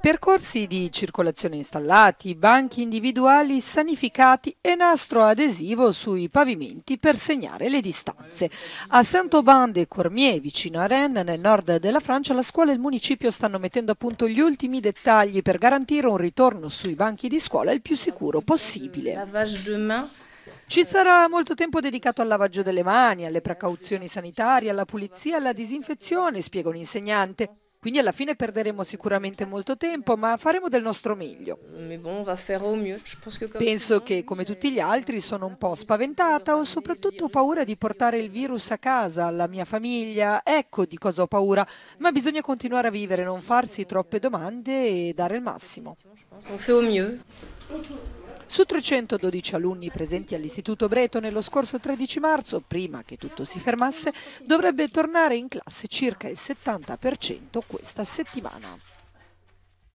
Percorsi di circolazione installati, banchi individuali sanificati e nastro adesivo sui pavimenti per segnare le distanze. A Saint-Aubin de Cormier, vicino a Rennes, nel nord della Francia, la scuola e il municipio stanno mettendo a punto gli ultimi dettagli per garantire un ritorno sui banchi di scuola il più sicuro possibile. Ci sarà molto tempo dedicato al lavaggio delle mani, alle precauzioni sanitarie, alla pulizia, alla disinfezione, spiega un insegnante. Quindi alla fine perderemo sicuramente molto tempo, ma faremo del nostro meglio. Penso che, come euh, tutti gli altri, sono un po' spaventata, ho soprattutto paura di portare il virus a casa, alla mia famiglia. Ecco di cosa ho paura, ma bisogna continuare a vivere, non farsi troppe domande e dare il massimo. On fait au mieux. Su 312 alunni presenti all'Istituto Breto nello scorso 13 marzo, prima che tutto si fermasse, dovrebbe tornare in classe circa il 70% questa settimana.